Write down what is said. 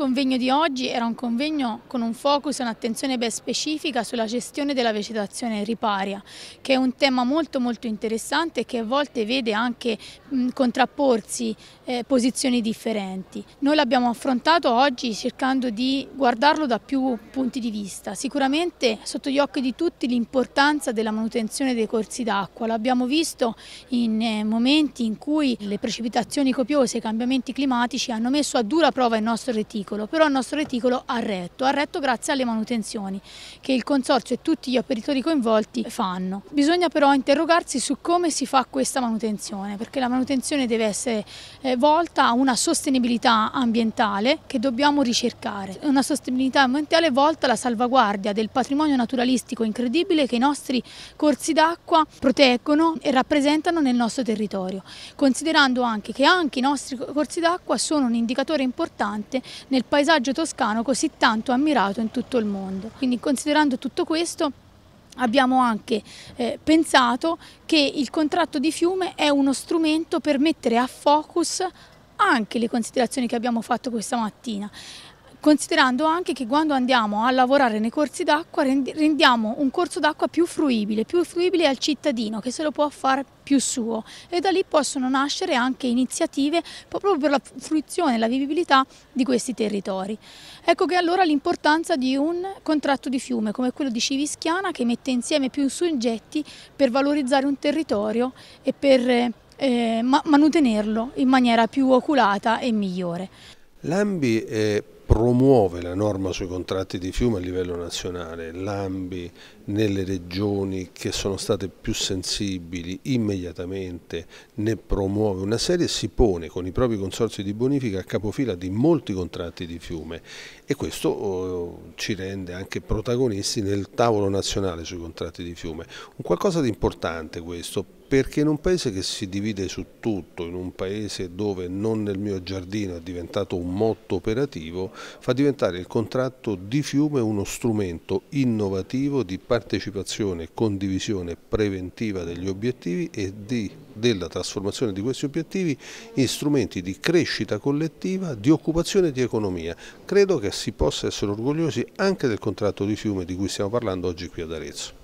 convegno di oggi era un convegno con un focus e un'attenzione ben specifica sulla gestione della vegetazione riparia, che è un tema molto molto interessante che a volte vede anche mh, contrapporsi eh, posizioni differenti. Noi l'abbiamo affrontato oggi cercando di guardarlo da più punti di vista. Sicuramente sotto gli occhi di tutti l'importanza della manutenzione dei corsi d'acqua. L'abbiamo visto in eh, momenti in cui le precipitazioni copiose e i cambiamenti climatici hanno messo a dura prova il nostro reticolo reticolo, però il nostro reticolo ha retto, ha retto grazie alle manutenzioni che il Consorzio e tutti gli operatori coinvolti fanno. Bisogna però interrogarsi su come si fa questa manutenzione, perché la manutenzione deve essere eh, volta a una sostenibilità ambientale che dobbiamo ricercare, una sostenibilità ambientale volta alla salvaguardia del patrimonio naturalistico incredibile che i nostri corsi d'acqua proteggono e rappresentano nel nostro territorio, considerando anche che anche i nostri corsi d'acqua sono un indicatore importante nel nel paesaggio toscano così tanto ammirato in tutto il mondo. Quindi considerando tutto questo abbiamo anche eh, pensato che il contratto di fiume è uno strumento per mettere a focus anche le considerazioni che abbiamo fatto questa mattina considerando anche che quando andiamo a lavorare nei corsi d'acqua rendiamo un corso d'acqua più fruibile, più fruibile al cittadino che se lo può fare più suo e da lì possono nascere anche iniziative proprio per la fruizione e la vivibilità di questi territori. Ecco che allora l'importanza di un contratto di fiume come quello di Civischiana che mette insieme più soggetti per valorizzare un territorio e per eh, manutenerlo in maniera più oculata e migliore. L'AMBI eh, promuove la norma sui contratti di fiume a livello nazionale, l'AMBI nelle regioni che sono state più sensibili immediatamente ne promuove una serie e si pone con i propri consorzi di bonifica a capofila di molti contratti di fiume e questo oh, ci rende anche protagonisti nel tavolo nazionale sui contratti di fiume. Un qualcosa di importante questo perché in un paese che si divide su tutto, in un paese dove non nel mio giardino è diventato un motto operativo, fa diventare il contratto di fiume uno strumento innovativo di partecipazione e condivisione preventiva degli obiettivi e di, della trasformazione di questi obiettivi in strumenti di crescita collettiva, di occupazione e di economia. Credo che si possa essere orgogliosi anche del contratto di fiume di cui stiamo parlando oggi qui ad Arezzo.